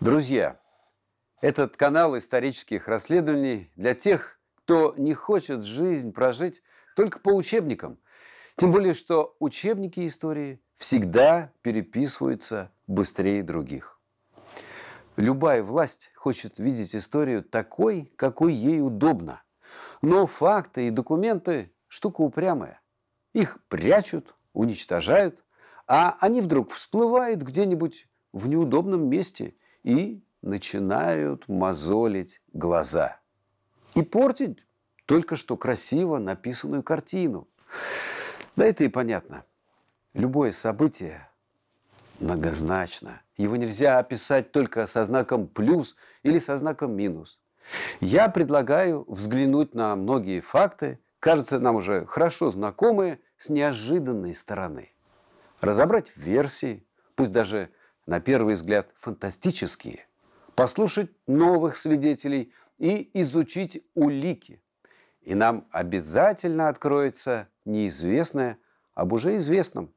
Друзья, этот канал исторических расследований для тех, кто не хочет жизнь прожить только по учебникам. Тем более, что учебники истории всегда переписываются быстрее других. Любая власть хочет видеть историю такой, какой ей удобно. Но факты и документы – штука упрямая. Их прячут, уничтожают, а они вдруг всплывают где-нибудь в неудобном месте – и начинают мозолить глаза и портить только что красиво написанную картину. Да это и понятно. Любое событие многозначно. Его нельзя описать только со знаком плюс или со знаком минус. Я предлагаю взглянуть на многие факты, кажется нам уже хорошо знакомые, с неожиданной стороны. Разобрать версии, пусть даже на первый взгляд, фантастические, послушать новых свидетелей и изучить улики. И нам обязательно откроется неизвестное об уже известном.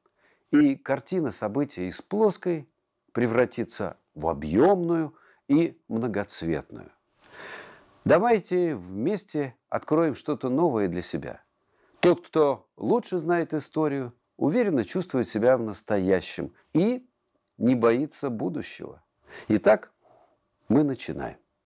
И картина события из плоской превратится в объемную и многоцветную. Давайте вместе откроем что-то новое для себя. Тот, кто лучше знает историю, уверенно чувствует себя в настоящем и не боится будущего. Итак, мы начинаем.